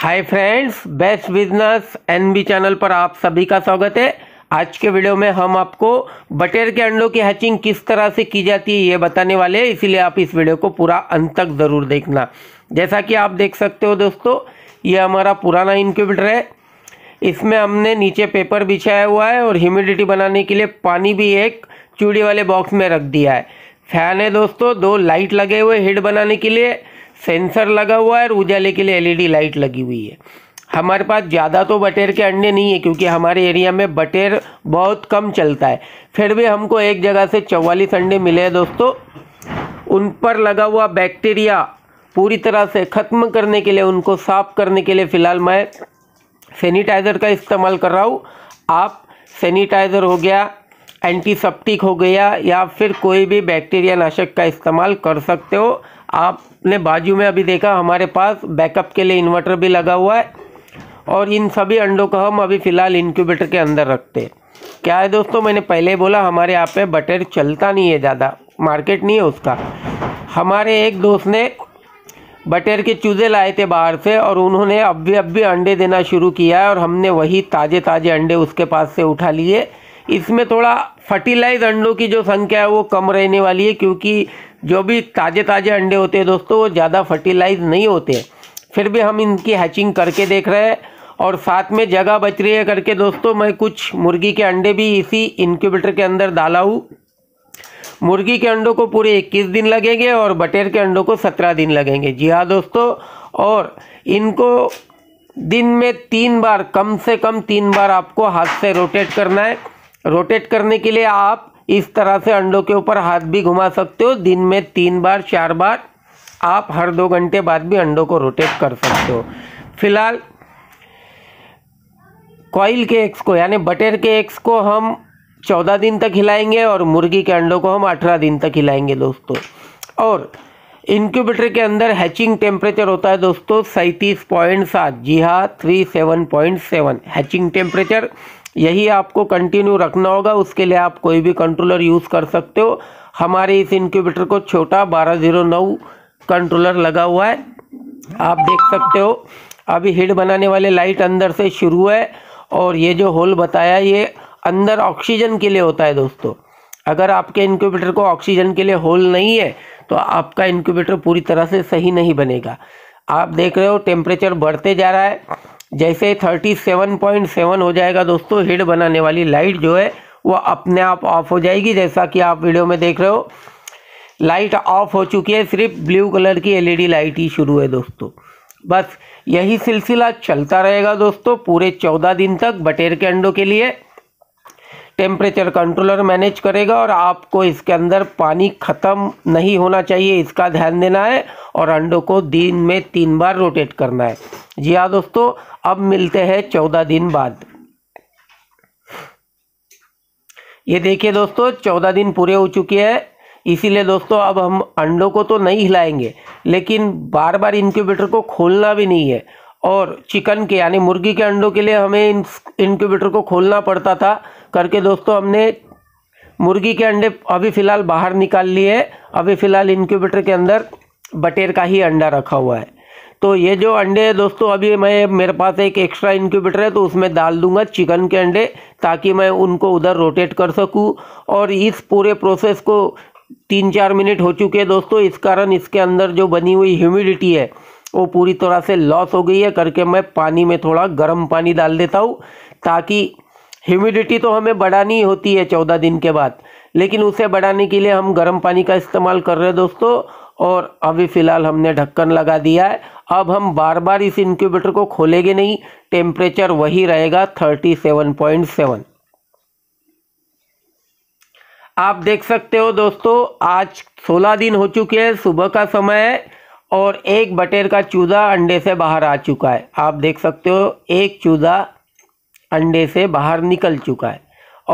हाय friends best business NB channel पर आप सभी का स्वागत है आज के वीडियो में हम आपको बटेर के अंडों की हैचिंग किस तरह से की जाती है ये बताने वाले हैं इसीलिए आप इस वीडियो को पूरा अंत तक ज़रूर देखना जैसा कि आप देख सकते हो दोस्तों ये हमारा पुराना इनक्यूबेटर है इसमें हमने नीचे पेपर बिछाया हुआ है और ह्यूमिडिटी बनाने के लिए पानी भी एक चूड़ी वाले बॉक्स में रख दिया है फैन है दोस्तों दो लाइट लगे हुए हेड बनाने के लिए सेंसर लगा हुआ है और उजाले के लिए एलईडी लाइट लगी हुई है हमारे पास ज़्यादा तो बटेर के अंडे नहीं है क्योंकि हमारे एरिया में बटेर बहुत कम चलता है फिर भी हमको एक जगह से चौवालीस अंडे मिले हैं दोस्तों उन पर लगा हुआ बैक्टीरिया पूरी तरह से ख़त्म करने के लिए उनको साफ़ करने के लिए फ़िलहाल मैं सैनिटाइज़र का इस्तेमाल कर रहा हूँ आप सैनिटाइज़र हो गया एंटीसेप्टिक हो गया या फिर कोई भी बैक्टीरिया नाशक का इस्तेमाल कर सकते हो आपने बाजू में अभी देखा हमारे पास बैकअप के लिए इन्वर्टर भी लगा हुआ है और इन सभी अंडों को हम अभी फ़िलहाल इंक्यूबेटर के अंदर रखते हैं क्या है दोस्तों मैंने पहले बोला हमारे यहाँ पे बटेर चलता नहीं है ज़्यादा मार्केट नहीं है उसका हमारे एक दोस्त ने बटेर के चूज़े लाए थे बाहर से और उन्होंने अब भी अब भी अंडे देना शुरू किया है और हमने वही ताज़े ताज़े अंडे उसके पास से उठा लिए इसमें थोड़ा फर्टिलाइज अंडों की जो संख्या है वो कम रहने वाली है क्योंकि जो भी ताज़े ताज़े अंडे होते हैं दोस्तों वो ज़्यादा फर्टिलाइज नहीं होते फिर भी हम इनकी हैचिंग करके देख रहे हैं और साथ में जगह बच रही है करके दोस्तों मैं कुछ मुर्गी के अंडे भी इसी इनक्यूबेटर के अंदर डाला हूँ मुर्गी के अंडों को पूरे इक्कीस दिन लगेंगे और बटेर के अंडों को सत्रह दिन लगेंगे जी हाँ दोस्तों और इनको दिन में तीन बार कम से कम तीन बार आपको हाथ से रोटेट करना है रोटेट करने के लिए आप इस तरह से अंडों के ऊपर हाथ भी घुमा सकते हो दिन में तीन बार चार बार आप हर दो घंटे बाद भी अंडों को रोटेट कर सकते हो फिलहाल कॉइल के एग्स को यानी बटेर के एग्स को हम चौदह दिन तक हिलाएंगे और मुर्गी के अंडों को हम अठारह दिन तक हिलाएंगे दोस्तों और इंक्यूबेटर के अंदर हैचिंग टेम्परेचर होता है दोस्तों सैंतीस पॉइंट सात जी हाँ three seven point seven hatching temperature यही आपको कंटिन्यू रखना होगा उसके लिए आप कोई भी कंट्रोलर यूज़ कर सकते हो हमारे इस इंक्यूबेटर को छोटा बारह जीरो नौ कंट्रोलर लगा हुआ है आप देख सकते हो अभी हिड बनाने वाले लाइट अंदर से शुरू है और ये जो होल बताया ये अंदर ऑक्सीजन के लिए होता है दोस्तों अगर आपके इंक्यूबेटर को ऑक्सीजन के लिए होल नहीं है तो आपका इंक्यूबेटर पूरी तरह से सही नहीं बनेगा आप देख रहे हो टेम्परेचर बढ़ते जा रहा है जैसे 37.7 हो जाएगा दोस्तों हेड बनाने वाली लाइट जो है वह अपने आप ऑफ हो जाएगी जैसा कि आप वीडियो में देख रहे हो लाइट ऑफ हो चुकी है सिर्फ ब्लू कलर की एलईडी लाइट ही शुरू है दोस्तों बस यही सिलसिला चलता रहेगा दोस्तों पूरे चौदह दिन तक बटेर के अंडों के लिए टेम्परेचर कंट्रोलर मैनेज करेगा और आपको इसके अंदर पानी ख़त्म नहीं होना चाहिए इसका ध्यान देना है और अंडों को दिन में तीन बार रोटेट करना है जी हाँ दोस्तों अब मिलते हैं चौदह दिन बाद ये देखिए दोस्तों चौदह दिन पूरे हो चुके हैं इसीलिए दोस्तों अब हम अंडों को तो नहीं हिलाएंगे लेकिन बार बार इनक्यूबेटर को खोलना भी नहीं है और चिकन के यानी मुर्गी के अंडों के लिए हमें इन इनक्यूबेटर को खोलना पड़ता था करके दोस्तों हमने मुर्गी के अंडे अभी फ़िलहाल बाहर निकाल लिए अभी फ़िलहाल इनक्यूबेटर के अंदर बटेर का ही अंडा रखा हुआ है तो ये जो अंडे है दोस्तों अभी मैं मेरे पास एक एक्स्ट्रा इनक्यूबेटर है तो उसमें डाल दूंगा चिकन के अंडे ताकि मैं उनको उधर रोटेट कर सकूं और इस पूरे प्रोसेस को तीन चार मिनट हो चुके हैं दोस्तों इस कारण इसके अंदर जो बनी हुई ह्यूमिडिटी है वो पूरी तरह से लॉस हो गई है करके मैं पानी में थोड़ा गर्म पानी डाल देता हूँ ताकि ह्यूमिडिटी तो हमें बढ़ानी होती है चौदह दिन के बाद लेकिन उसे बढ़ाने के लिए हम गर्म पानी का इस्तेमाल कर रहे हैं दोस्तों और अभी फ़िलहाल हमने ढक्कन लगा दिया है अब हम बार बार इस इंक्यूबेटर को खोलेंगे नहीं टेम्परेचर वही रहेगा थर्टी सेवन पॉइंट सेवन आप देख सकते हो दोस्तों आज सोलह दिन हो चुके हैं सुबह का समय है और एक बटेर का चूजा अंडे से बाहर आ चुका है आप देख सकते हो एक चूजा अंडे से बाहर निकल चुका है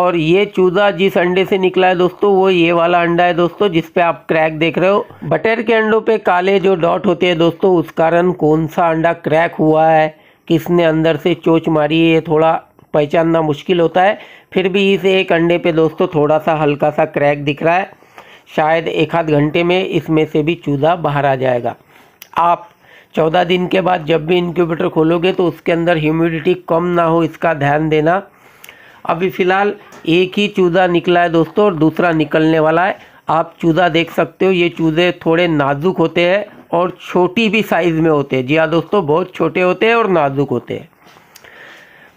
और ये चूजा जिस अंडे से निकला है दोस्तों वो ये वाला अंडा है दोस्तों जिस पे आप क्रैक देख रहे हो बटेर के अंडों पे काले जो डॉट होते हैं दोस्तों उस कारण कौन सा अंडा क्रैक हुआ है किसने अंदर से चोच मारी है ये थोड़ा पहचानना मुश्किल होता है फिर भी इस एक अंडे पे दोस्तों थोड़ा सा हल्का सा क्रैक दिख रहा है शायद एक आध घंटे में इसमें से भी चूजा बाहर आ जाएगा आप चौदह दिन के बाद जब भी इंक्यूबेटर खोलोगे तो उसके अंदर ह्यूमिडिटी कम ना हो इसका ध्यान देना अभी फ़िलहाल एक ही चूजा निकला है दोस्तों और दूसरा निकलने वाला है आप चूजा देख सकते हो ये चूजे थोड़े नाजुक होते हैं और छोटी भी साइज़ में होते हैं जी हाँ दोस्तों बहुत छोटे होते हैं और नाजुक होते हैं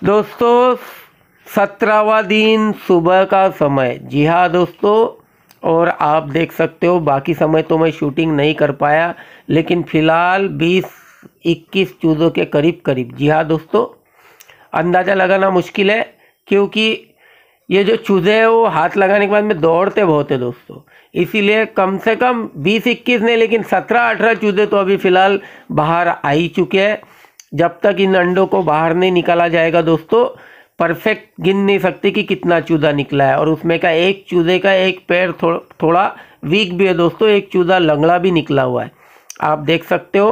दोस्तों सत्रहवा दिन सुबह का समय जी हाँ दोस्तों और आप देख सकते हो बाकी समय तो मैं शूटिंग नहीं कर पाया लेकिन फ़िलहाल 20-21 चूज़ों के करीब करीब जी हाँ दोस्तों अंदाज़ा लगाना मुश्किल है क्योंकि ये जो चूज़े हैं वो हाथ लगाने के बाद में दौड़ते बहुत है दोस्तों इसीलिए कम से कम 20-21 नहीं लेकिन 17-18 चूज़े तो अभी फ़िलहाल बाहर आ ही चुके हैं जब तक इन अंडों को बाहर नहीं निकाला जाएगा दोस्तों परफेक्ट गिन नहीं सकते कि कितना चूजा निकला है और उसमें का एक चूजे का एक पैर थोड़ा थोड़ा वीक भी है दोस्तों एक चूजा लंगड़ा भी निकला हुआ है आप देख सकते हो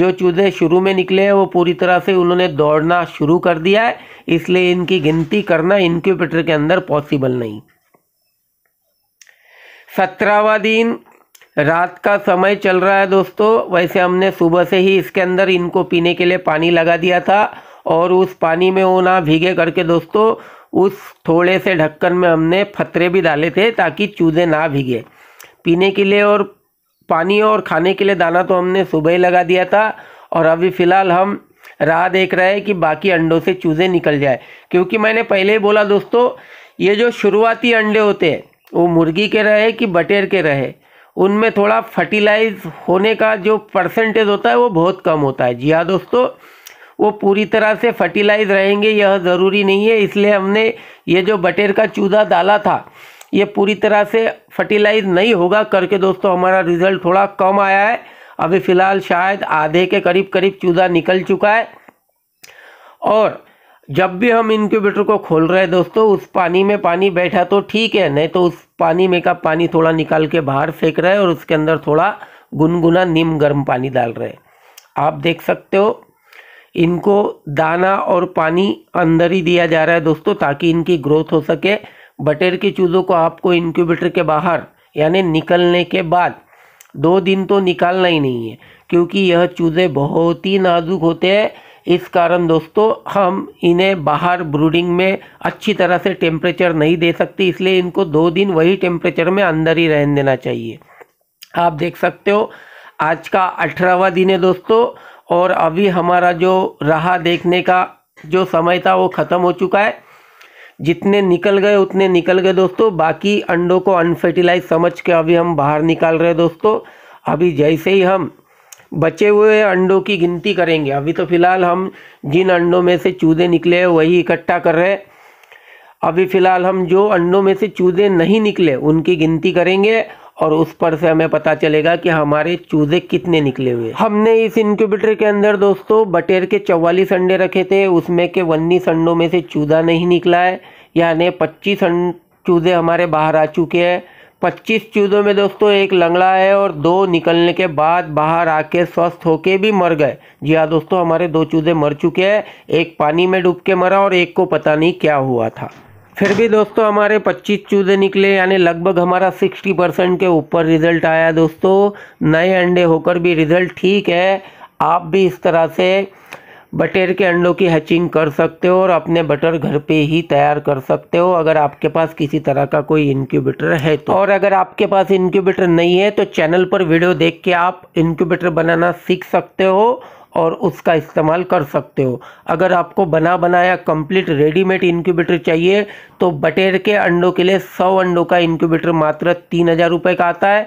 जो चूजे शुरू में निकले हैं वो पूरी तरह से उन्होंने दौड़ना शुरू कर दिया है इसलिए इनकी गिनती करना इनक्यूबेटर के अंदर पॉसिबल नहीं सत्रहवा दिन रात का समय चल रहा है दोस्तों वैसे हमने सुबह से ही इसके अंदर इनको पीने के लिए पानी लगा दिया था और उस पानी में वो ना भीगे करके दोस्तों उस थोड़े से ढक्कन में हमने फतरे भी डाले थे ताकि चूज़े ना भीगे पीने के लिए और पानी और खाने के लिए दाना तो हमने सुबह ही लगा दिया था और अभी फ़िलहाल हम राह देख रहे हैं कि बाकी अंडों से चूज़े निकल जाए क्योंकि मैंने पहले ही बोला दोस्तों ये जो शुरुआती अंडे होते हैं वो मुर्गी के रहे कि बटेर के रहे उनमें थोड़ा फर्टिलाइज होने का जो परसेंटेज होता है वो बहुत कम होता है जी हाँ दोस्तों वो पूरी तरह से फर्टिलाइज रहेंगे यह ज़रूरी नहीं है इसलिए हमने ये जो बटेर का चूजा डाला था ये पूरी तरह से फर्टिलाइज नहीं होगा करके दोस्तों हमारा रिज़ल्ट थोड़ा कम आया है अभी फ़िलहाल शायद आधे के करीब करीब चूजा निकल चुका है और जब भी हम इनक्यूबेटर को खोल रहे हैं दोस्तों उस पानी में पानी बैठा तो ठीक है नहीं तो उस पानी में का पानी थोड़ा निकाल के बाहर फेंक रहे हैं और उसके अंदर थोड़ा गुनगुना नीम गर्म पानी डाल रहे हैं आप देख सकते हो इनको दाना और पानी अंदर ही दिया जा रहा है दोस्तों ताकि इनकी ग्रोथ हो सके बटेर की चूज़ों को आपको इंक्यूबेटर के बाहर यानी निकलने के बाद दो दिन तो निकालना ही नहीं है क्योंकि यह चूज़े बहुत ही नाजुक होते हैं इस कारण दोस्तों हम इन्हें बाहर ब्रूडिंग में अच्छी तरह से टेम्परेचर नहीं दे सकते इसलिए इनको दो दिन वही टेम्परेचर में अंदर ही रहने देना चाहिए आप देख सकते हो आज का अठारहवा दिन है दोस्तों और अभी हमारा जो रहा देखने का जो समय था वो ख़त्म हो चुका है जितने निकल गए उतने निकल गए दोस्तों बाकी अंडों को अनफर्टिलाइज समझ के अभी हम बाहर निकाल रहे दोस्तों अभी जैसे ही हम बचे हुए अंडों की गिनती करेंगे अभी तो फ़िलहाल हम जिन अंडों में से चूदे निकले हैं वही इकट्ठा कर रहे हैं अभी फ़िलहाल हम जो अंडों में से चूदे नहीं निकले उनकी गिनती करेंगे और उस पर से हमें पता चलेगा कि हमारे चूजे कितने निकले हुए हमने इस इनक्यूबेटर के अंदर दोस्तों बटेर के चौवालीस अंडे रखे थे उसमें के उन्नीस अंडों में से चूजा नहीं निकला है यानी पच्चीस अं-, चूजे हमारे बाहर आ चुके हैं पच्चीस चूजों में दोस्तों एक लंगड़ा है और दो निकलने के बाद बाहर आके स्वस्थ होके भी मर गए जी हाँ दोस्तों हमारे दो चूजे मर चुके हैं एक पानी में डूब के मरा और एक को पता नहीं क्या हुआ था फिर भी दोस्तों हमारे 25 चूजे निकले यानी लगभग हमारा 60 परसेंट के ऊपर रिजल्ट आया दोस्तों नए अंडे होकर भी रिजल्ट ठीक है आप भी इस तरह से बटेर के अंडों की हैचिंग कर सकते हो और अपने बटर घर पे ही तैयार कर सकते हो अगर आपके पास किसी तरह का कोई इनक्यूबेटर है तो और अगर आपके पास इनक्यूबेटर नहीं है तो चैनल पर वीडियो देख के आप इनक्यूबेटर बनाना सीख सकते हो और उसका इस्तेमाल कर सकते हो अगर आपको बना बनाया कंप्लीट रेडीमेड इंक्यूबेटर चाहिए तो बटेर के अंडों के लिए सौ अंडों का इंक्यूबेटर मात्र तीन हज़ार रुपये का आता है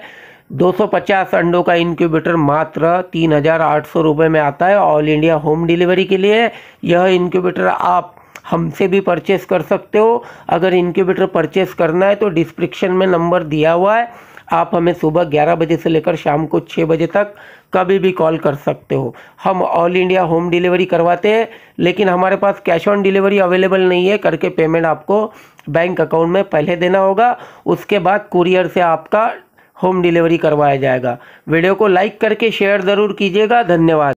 250 अंडों का इंक्यूबेटर मात्र तीन हज़ार रुपये में आता है ऑल इंडिया होम डिलीवरी के लिए यह इंक्यूबेटर आप हमसे भी परचेस कर सकते हो अगर इंक्यूबेटर परचेस करना है तो डिस्क्रिप्शन में नंबर दिया हुआ है आप हमें सुबह ग्यारह बजे से लेकर शाम को छः बजे तक कभी भी कॉल कर सकते हो हम ऑल इंडिया होम डिलीवरी करवाते हैं लेकिन हमारे पास कैश ऑन डिलीवरी अवेलेबल नहीं है करके पेमेंट आपको बैंक अकाउंट में पहले देना होगा उसके बाद कुरियर से आपका होम डिलीवरी करवाया जाएगा वीडियो को लाइक करके शेयर ज़रूर कीजिएगा धन्यवाद